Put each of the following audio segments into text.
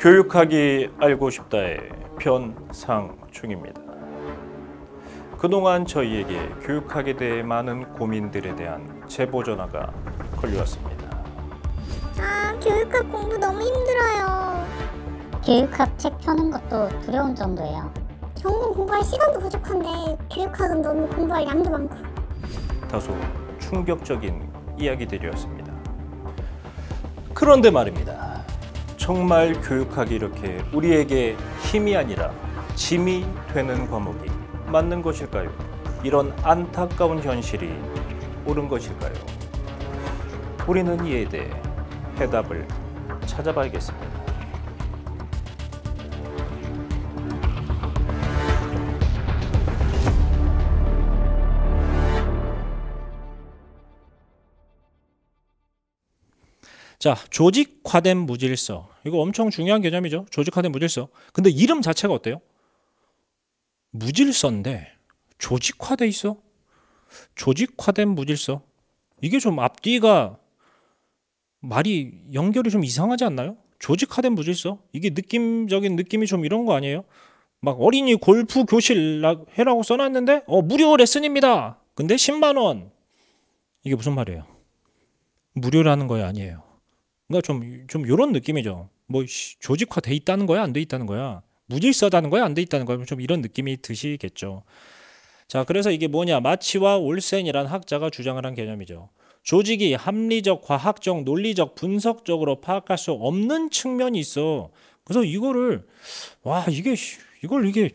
교육하기 알고 싶다의 편상충입니다. 그동안 저희에게 교육학에 대해 많은 고민들에 대한 제보 전화가 걸려왔습니다. 아, 교육학 공부 너무 힘들어요. 교육학 책 펴는 것도 두려운 정도예요. 전공 공부할 시간도 부족한데 교육학은 너무 공부할 양도 많고. 다소 충격적인 이야기들이었습니다. 그런데 말입니다. 정말 교육학이 이렇게 우리에게 힘이 아니라 짐이 되는 과목이 맞는 것일까요? 이런 안타까운 현실이 옳은 것일까요? 우리는 이에 대해 해답을 찾아봐야겠습니다. 자, 조직화된 무질서. 이거 엄청 중요한 개념이죠. 조직화된 무질서. 근데 이름 자체가 어때요? 무질서인데 조직화돼 있어. 조직화된 무질서. 이게 좀 앞뒤가 말이 연결이 좀 이상하지 않나요? 조직화된 무질서? 이게 느낌적인 느낌이 좀 이런 거 아니에요? 막 어린이 골프 교실 해라고 써놨는데 어 무료 레슨입니다. 근데 10만 원. 이게 무슨 말이에요? 무료라는 거야 아니에요. 그러니까 좀, 좀 이런 느낌이죠. 뭐 조직화돼 있다는 거야, 안 돼 있다는 거야. 무질서다는 거야, 안 돼 있다는 거야. 좀 이런 느낌이 드시겠죠. 자, 그래서 이게 뭐냐. 마치와 올센이란 학자가 주장을 한 개념이죠. 조직이 합리적, 과학적, 논리적, 분석적으로 파악할 수 없는 측면이 있어. 그래서 이거를 와 이게 이걸 이게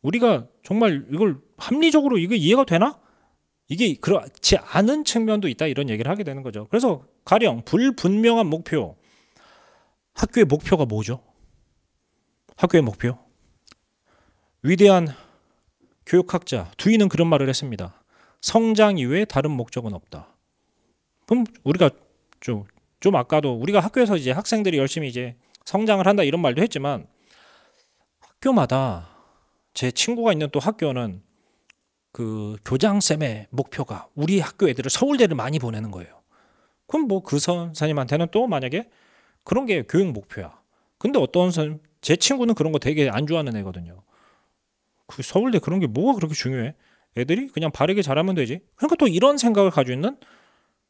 우리가 정말 이걸 합리적으로 이게 이해가 되나? 이게 그렇지 않은 측면도 있다 이런 얘기를 하게 되는 거죠. 그래서 가령 불분명한 목표. 학교의 목표가 뭐죠? 학교의 목표. 위대한 교육학자 두이는 그런 말을 했습니다. 성장 이외에 다른 목적은 없다. 그럼 우리가 좀, 좀 아까도 우리가 학교에서 이제 학생들이 열심히 이제 성장을 한다 이런 말도 했지만 학교마다 제 친구가 있는 또 학교는 그 교장쌤의 목표가 우리 학교 애들을 서울대를 많이 보내는 거예요. 그럼 뭐 그 선생님한테는 또 만약에 그런 게 교육 목표야. 근데 어떤 선생님, 제 친구는 그런 거 되게 안 좋아하는 애거든요. 그 서울대 그런 게 뭐가 그렇게 중요해? 애들이 그냥 바르게 잘하면 되지. 그러니까 또 이런 생각을 가지고 있는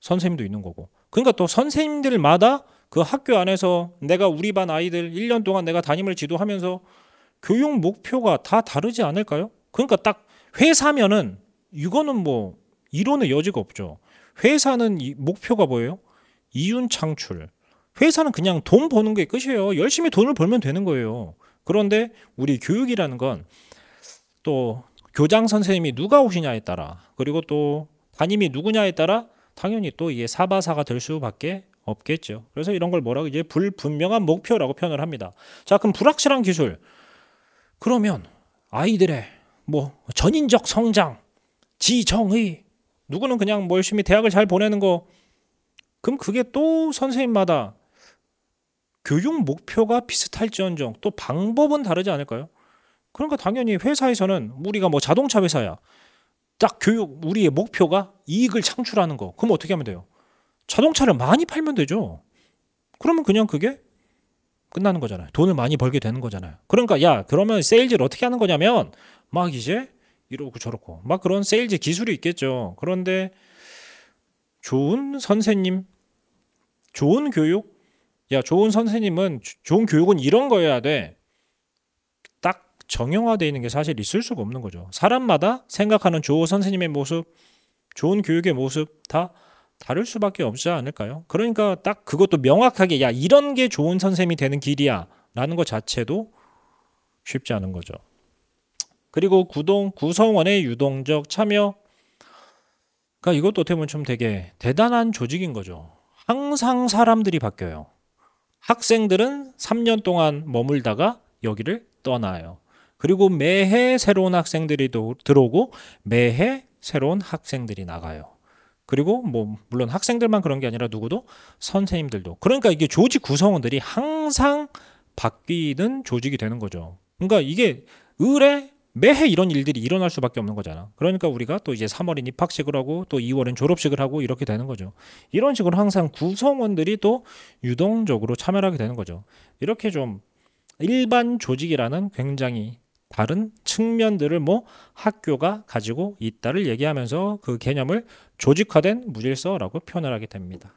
선생님도 있는 거고. 그러니까 또 선생님들마다 그 학교 안에서 내가 우리 반 아이들 1년 동안 내가 담임을 지도하면서 교육 목표가 다 다르지 않을까요? 그러니까 딱 회사면은 이거는 뭐 이론의 여지가 없죠. 회사는 이 목표가 뭐예요? 이윤 창출. 회사는 그냥 돈 버는 게 끝이에요. 열심히 돈을 벌면 되는 거예요. 그런데 우리 교육이라는 건 또 교장 선생님이 누가 오시냐에 따라 그리고 또 담임이 누구냐에 따라 당연히 또 이게 사바사가 될 수밖에 없겠죠. 그래서 이런 걸 뭐라고 이제 불분명한 목표라고 표현을 합니다. 자, 그럼 불확실한 기술. 그러면 아이들의 뭐 전인적 성장, 지정의 누구는 그냥 뭐 열심히 대학을 잘 보내는 거 그럼 그게 또 선생님마다 교육 목표가 비슷할지언정 또 방법은 다르지 않을까요? 그러니까 당연히 회사에서는 우리가 뭐 자동차 회사야 딱 교육 우리의 목표가 이익을 창출하는 거 그럼 어떻게 하면 돼요? 자동차를 많이 팔면 되죠. 그러면 그냥 그게 끝나는 거잖아요. 돈을 많이 벌게 되는 거잖아요. 그러니까 야 그러면 세일즈를 어떻게 하는 거냐면 막 이제 이러고 저러고막 그런 세일즈 기술이 있겠죠. 그런데 좋은 선생님, 좋은 교육, 야 좋은 선생님은 좋은 교육은 이런 거여야 돼. 딱 정형화되어 있는 게 사실 있을 수가 없는 거죠. 사람마다 생각하는 좋은 선생님의 모습, 좋은 교육의 모습 다 다를 수밖에 없지 않을까요? 그러니까 딱 그것도 명확하게 야 이런 게 좋은 선생님이 되는 길이야라는 것 자체도 쉽지 않은 거죠. 그리고 구동 구성원의 유동적 참여. 그러니까 이것도 어떻게 보면 좀 되게 대단한 조직인 거죠. 항상 사람들이 바뀌어요. 학생들은 3년 동안 머물다가 여기를 떠나요. 그리고 매해 새로운 학생들이 들어오고 매해 새로운 학생들이 나가요. 그리고 뭐 물론 학생들만 그런 게 아니라 누구도 선생님들도 그러니까 이게 조직 구성원들이 항상 바뀌는 조직이 되는 거죠. 그러니까 이게 의뢰 매해 이런 일들이 일어날 수밖에 없는 거잖아. 그러니까 우리가 또 이제 3월엔 입학식을 하고 또 2월엔 졸업식을 하고 이렇게 되는 거죠. 이런 식으로 항상 구성원들이 또 유동적으로 참여하게 되는 거죠. 이렇게 좀 일반 조직이라는 굉장히 다른 측면들을 뭐 학교가 가지고 있다를 얘기하면서 그 개념을 조직화된 무질서라고 표현을 하게 됩니다.